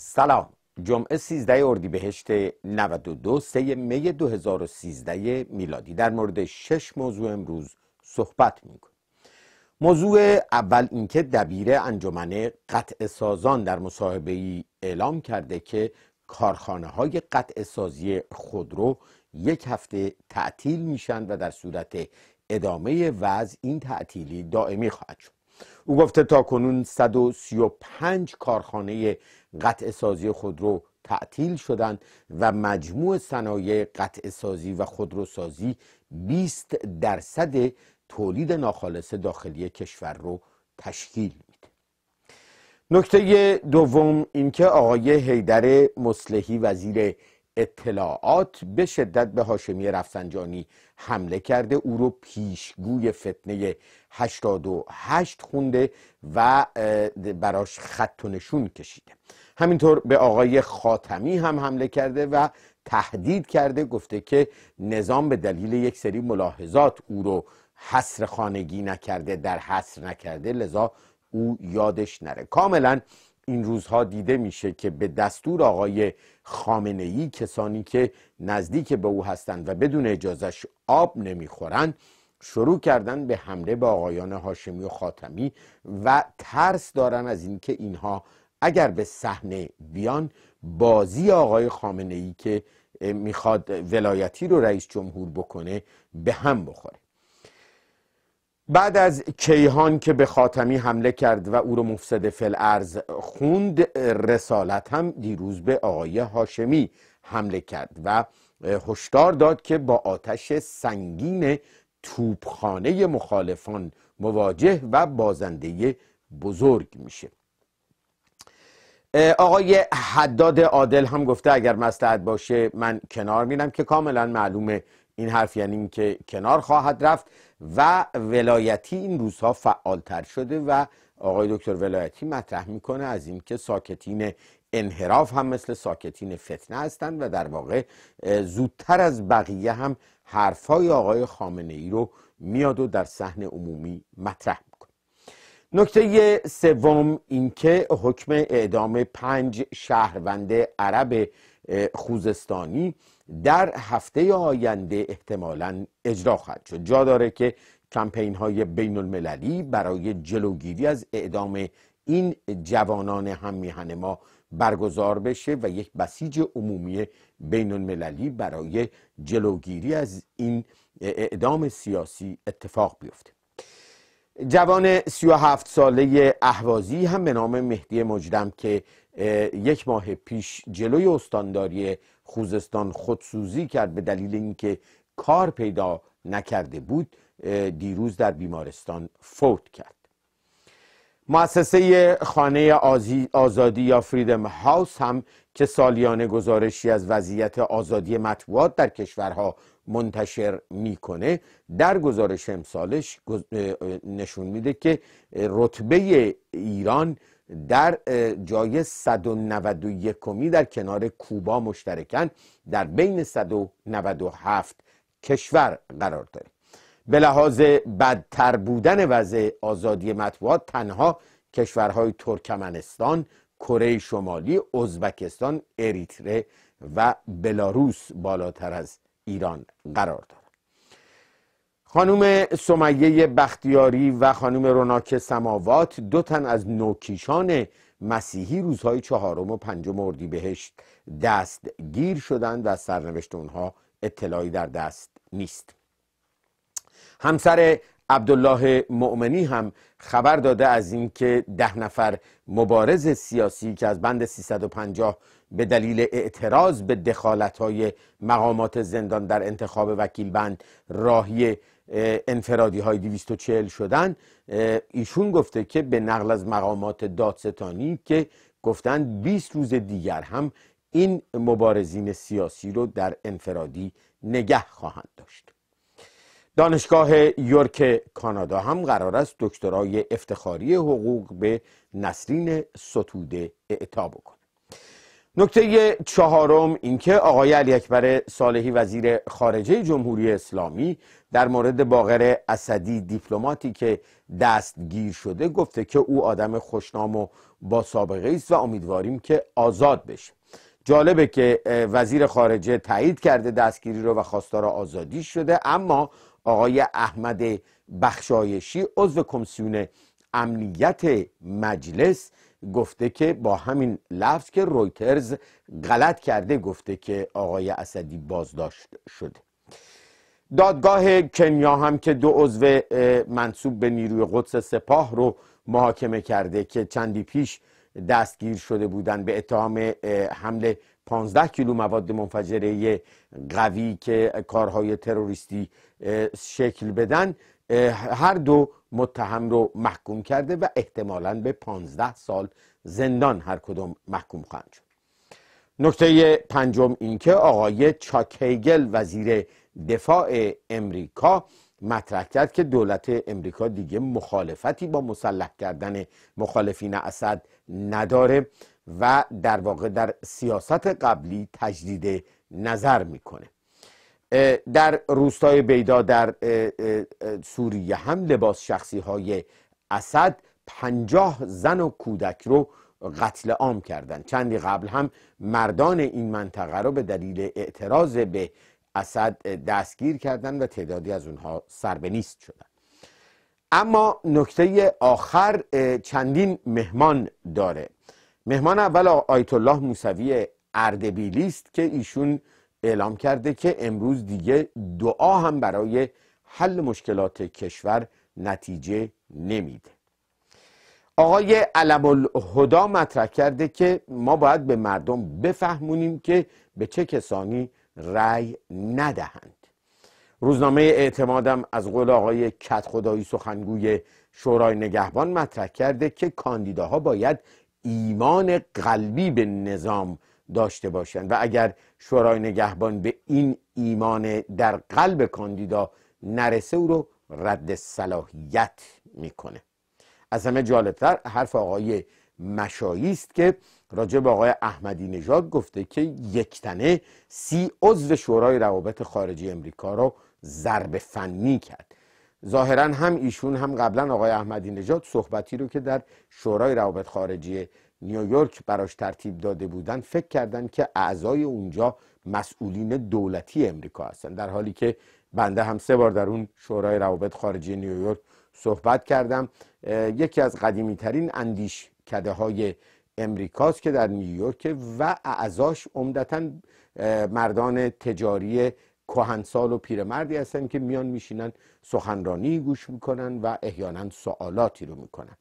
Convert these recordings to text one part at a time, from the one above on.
سلام جمعه 13 اردیبهشت 92 3 می 2013 میلادی در مورد شش موضوع امروز صحبت میکنیم موضوع اول اینکه دبیر انجمن قطع سازان در مصاحبه ای اعلام کرده که کارخانه های قطع سازی خودرو یک هفته تعطیل میشن و در صورت ادامه وضع این تعطیلی دائمی خواهد شد او گفته تا کنون 135 کارخانه قطع سازی خودرو تعطیل شدند و مجموع صنایع قطع سازی و خودروسازی 20 درصد تولید ناخالص داخلی کشور رو تشکیل میده نکته دوم اینکه آقای حیدر مصلحی وزیر اطلاعات به شدت به هاشمی رفسنجانی حمله کرده او رو پیشگوی فتنه 88 خونده و براش خط و نشون کشیده همینطور به آقای خاتمی هم حمله کرده و تهدید کرده گفته که نظام به دلیل یک سری ملاحظات او رو حسر خانگی نکرده در حسر نکرده لذا او یادش نره کاملا این روزها دیده میشه که به دستور آقای خامنه ای کسانی که نزدیک به او هستند و بدون اجازش آب نمیخورند شروع کردن به حمله به آقایان هاشمی و خاتمی و ترس دارن از اینکه اینها اگر به صحنه بیان بازی آقای خامنه ای که میخواد ولایتی رو رئیس جمهور بکنه به هم بخوره بعد از کیهان که به خاتمی حمله کرد و او رو مفسد فلعرز خوند رسالت هم دیروز به آقای هاشمی حمله کرد و هشدار داد که با آتش سنگین توپخانه مخالفان مواجه و بازنده بزرگ میشه آقای حداد عادل هم گفته اگر مستعد باشه من کنار میرم که کاملا معلومه این حرف یعنی این که کنار خواهد رفت و ولایتی این روزها فعالتر شده و آقای دکتر ولایتی مطرح میکنه از این که ساکتین انحراف هم مثل ساکتین فتنه هستند و در واقع زودتر از بقیه هم حرفای آقای خامنه ای رو میاد و در صحن عمومی مطرح نکته سوم اینکه حکم اعدام پنج شهروند عرب خوزستانی در هفته آینده احتمالا اجرا خواهد شد جا داره که کمپین های بین المللی برای جلوگیری از اعدام این جوانان هم ما برگزار بشه و یک بسیج عمومی بین المللی برای جلوگیری از این اعدام سیاسی اتفاق بیفته جوان 37 ساله اهوازی هم به نام مهدی مجدم که یک ماه پیش جلوی استانداری خوزستان خودسوزی کرد به دلیل اینکه کار پیدا نکرده بود دیروز در بیمارستان فوت کرد مؤسسه خانه آزادی یا فریدم هاوس هم که سالیانه گزارشی از وضعیت آزادی مطبوعات در کشورها منتشر میکنه در گزارش امسالش نشون میده که رتبه ایران در جای 191 کمی در کنار کوبا مشترکن در بین 197 کشور قرار داره به لحاظ بدتر بودن وضع آزادی مطبوعات تنها کشورهای ترکمنستان کره شمالی ازبکستان اریتره و بلاروس بالاتر از ایران قرار دارد خانوم سمیه بختیاری و خانم روناک سماوات دو تن از نوکیشان مسیحی روزهای چهارم و پنجم دست گیر شدند و سرنوشت اونها اطلاعی در دست نیست همسر عبدالله مؤمنی هم خبر داده از اینکه ده نفر مبارز سیاسی که از بند 350 به دلیل اعتراض به دخالت‌های مقامات زندان در انتخاب وکیل بند راهی انفرادی های 240 شدن ایشون گفته که به نقل از مقامات دادستانی که گفتند 20 روز دیگر هم این مبارزین سیاسی رو در انفرادی نگه خواهند داشت دانشگاه یورک کانادا هم قرار است دکترای افتخاری حقوق به نسرین ستوده اعطا بکنه نکته چهارم اینکه آقای علی اکبر صالحی وزیر خارجه جمهوری اسلامی در مورد باقر اسدی دیپلماتی که دستگیر شده گفته که او آدم خوشنام و با سابقه است و امیدواریم که آزاد بشه جالبه که وزیر خارجه تایید کرده دستگیری رو و خواستار آزادی شده اما آقای احمد بخشایشی عضو کمیسیون امنیت مجلس گفته که با همین لفظ که رویترز غلط کرده گفته که آقای اسدی بازداشت شده دادگاه کنیا هم که دو عضو منصوب به نیروی قدس سپاه رو محاکمه کرده که چندی پیش دستگیر شده بودند به اتهام حمله 15 کیلو مواد منفجره قوی که کارهای تروریستی شکل بدن هر دو متهم رو محکوم کرده و احتمالا به 15 سال زندان هر کدوم محکوم خواهند شد نکته پنجم اینکه آقای چاکیگل وزیر دفاع امریکا مطرح کرد که دولت امریکا دیگه مخالفتی با مسلح کردن مخالفین اسد نداره و در واقع در سیاست قبلی تجدید نظر میکنه در روستای بیدا در سوریه هم لباس شخصی های اسد پنجاه زن و کودک رو قتل عام کردن چندی قبل هم مردان این منطقه رو به دلیل اعتراض به اسد دستگیر کردن و تعدادی از اونها سربنیست نیست شدن اما نکته آخر چندین مهمان داره مهمان اول آیت الله موسوی اردبیلی است که ایشون اعلام کرده که امروز دیگه دعا هم برای حل مشکلات کشور نتیجه نمیده آقای علم الهدا مطرح کرده که ما باید به مردم بفهمونیم که به چه کسانی رأی ندهند روزنامه اعتمادم از قول آقای کت خدایی سخنگوی شورای نگهبان مطرح کرده که کاندیداها باید ایمان قلبی به نظام داشته باشند و اگر شورای نگهبان به این ایمان در قلب کاندیدا نرسه او رو رد صلاحیت میکنه از همه جالبتر حرف آقای مشایی است که راجع به آقای احمدی نژاد گفته که یک تنه سی عضو شورای روابط خارجی امریکا رو ضرب فنی کرد ظاهرا هم ایشون هم قبلا آقای احمدی نژاد صحبتی رو که در شورای روابط خارجی نیویورک براش ترتیب داده بودن فکر کردن که اعضای اونجا مسئولین دولتی امریکا هستن در حالی که بنده هم سه بار در اون شورای روابط خارجی نیویورک صحبت کردم یکی از قدیمی ترین اندیش کده های امریکاست که در نیویورک و اعضاش عمدتا مردان تجاری کهنسال و پیرمردی هستن که میان میشینن سخنرانی گوش میکنن و احیانا سوالاتی رو میکنن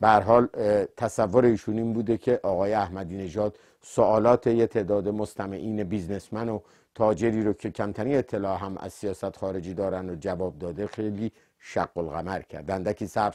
به حال تصور ایشون این بوده که آقای احمدی نژاد سوالات یه تعداد مستمعین بیزنسمن و تاجری رو که کمتنی اطلاع هم از سیاست خارجی دارن و جواب داده خیلی شق القمر کرد دندکی سب